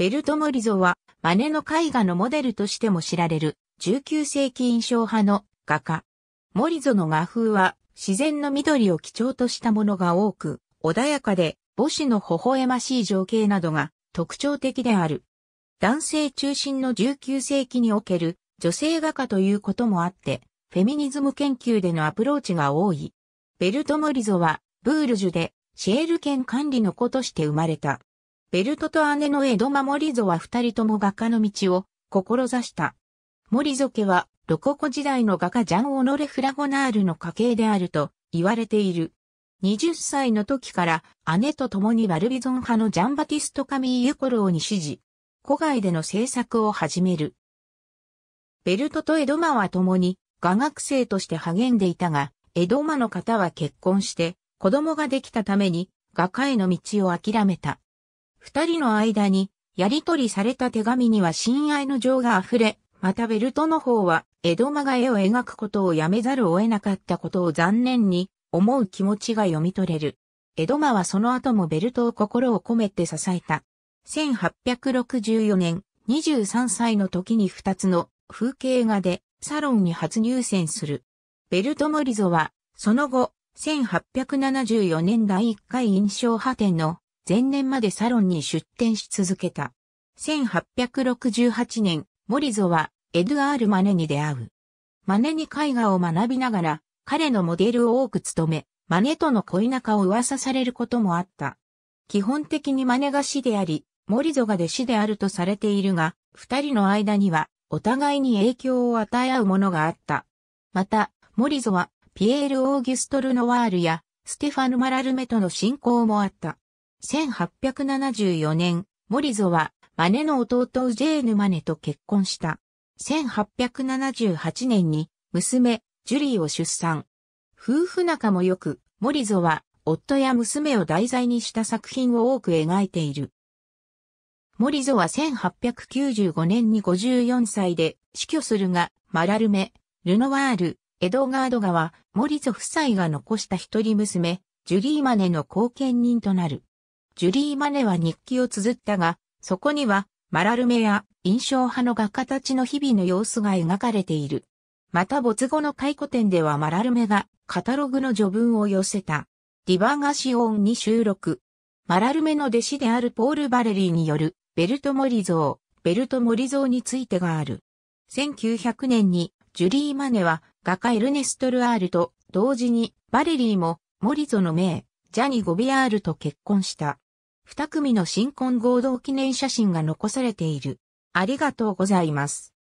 ベルトモリゾは、マネの絵画のモデルとしても知られる、19世紀印象派の画家。モリゾの画風は、自然の緑を基調としたものが多く、穏やかで、母子の微笑ましい情景などが特徴的である。男性中心の19世紀における女性画家ということもあって、フェミニズム研究でのアプローチが多い。ベルトモリゾは、ブールジュで、シェール権管理の子として生まれた。ベルトと姉のエドマ・モリゾは二人とも画家の道を志した。モリゾ家はロココ時代の画家ジャン・オノレ・フラゴナールの家系であると言われている。20歳の時から姉と共にバルビゾン派のジャンバティスト・カミーユ・コローに指示、古外での制作を始める。ベルトとエドマは共に画学生として励んでいたが、エドマの方は結婚して子供ができたために画家への道を諦めた。二人の間に、やり取りされた手紙には親愛の情が溢れ、またベルトの方は、江戸間が絵を描くことをやめざるを得なかったことを残念に思う気持ちが読み取れる。江戸間はその後もベルトを心を込めて支えた。1864年、23歳の時に二つの風景画でサロンに初入選する。ベルト・モリゾは、その後、1874年第1回印象派展の前年までサロンに出展し続けた。1868年、モリゾはエドアール・マネに出会う。マネに絵画を学びながら、彼のモデルを多く務め、マネとの恋仲を噂されることもあった。基本的にマネが師であり、モリゾが弟子であるとされているが、二人の間には、お互いに影響を与え合うものがあった。また、モリゾは、ピエール・オーギュストル・ノワールや、ステファヌ・マラルメとの親交もあった。1874年、モリゾは、マネの弟ウジェーヌ・マネと結婚した。1878年に、娘、ジュリーを出産。夫婦仲も良く、モリゾは、夫や娘を題材にした作品を多く描いている。モリゾは1895年に54歳で死去するが、マラルメ、ルノワール、エドガード川、モリゾ夫妻が残した一人娘、ジュリーマネの後見人となる。ジュリー・マネは日記を綴ったが、そこには、マラルメや印象派の画家たちの日々の様子が描かれている。また没後の回顧展ではマラルメがカタログの序文を寄せた。ディバーガシオンに収録。マラルメの弟子であるポール・バレリーによるベルト・モリゾー、ベルト・モリゾーについてがある。1900年にジュリー・マネは画家エルネスト・ルアールと同時にバレリーもモリゾの名、ジャニ・ゴビアールと結婚した。二組の新婚合同記念写真が残されている。ありがとうございます。